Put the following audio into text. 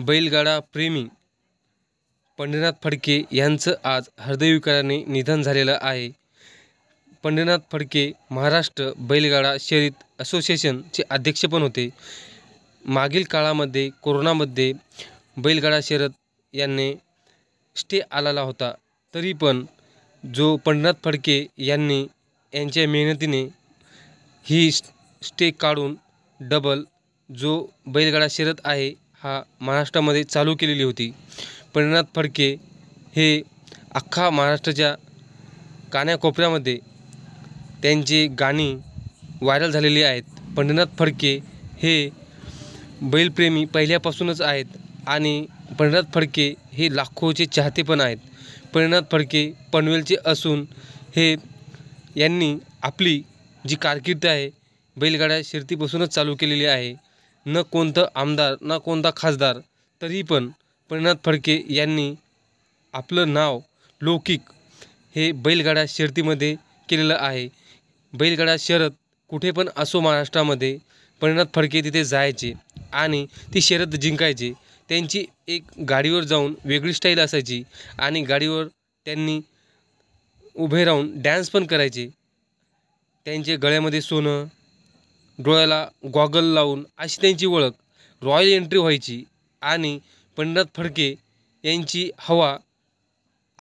बैलगाडा प्रेमी पंढरीनाथ फडके यांचं आज हृदयविकाराने निधन झालेलं आहे पंढरीनाथ फडके महाराष्ट्र बैलगाडा शर्यत असोसिएशनचे अध्यक्ष पण होते मागील काळामध्ये कोरोनामध्ये बैलगाडा शरद यांनी स्टे आलेला होता तरी पण जो पंढरीनाथ फडके यांनी यांच्या मेहनतीने ही स्टे काढून डबल जो बैलगाडा शर्यत आहे हा महाराष्ट्रामध्ये चालू केलेली होती पंढरीनाथ फडके हे अख्खा महाराष्ट्राच्या कान्याकोपऱ्यामध्ये त्यांची गाणी व्हायरल झालेली आहेत पंढरीनाथ फडके हे बैलप्रेमी पहिल्यापासूनच आहेत आणि पंढरीनाथ फडके हे लाखोचे चाहते पण आहेत पंढरीनाथ फडके पनवेलचे असून हे यांनी आपली जी कारकीर्द आहे बैलगाड्या शिर्तीपासूनच चालू केलेली आहे न कोणतं आमदार ना कोणता खासदार तरी पण परिणाथ फडके यांनी आपलं नाव लौकिक हे बैलगाडा शर्तीमध्ये केलेलं आहे बैलगाडा शरद कुठे पण असो महाराष्ट्रामध्ये परिणाथ फडके तिथे जायचे आणि ती शरद जिंकायचे त्यांची एक गाडीवर जाऊन वेगळी स्टाईल असायची आणि गाडीवर त्यांनी उभे राहून डॅन्स पण करायचे त्यांचे गळ्यामध्ये सोनं डोळ्याला गॉगल लावून अशी त्यांची ओळख रॉयल एंट्री व्हायची आणि पंडित फडके यांची हवा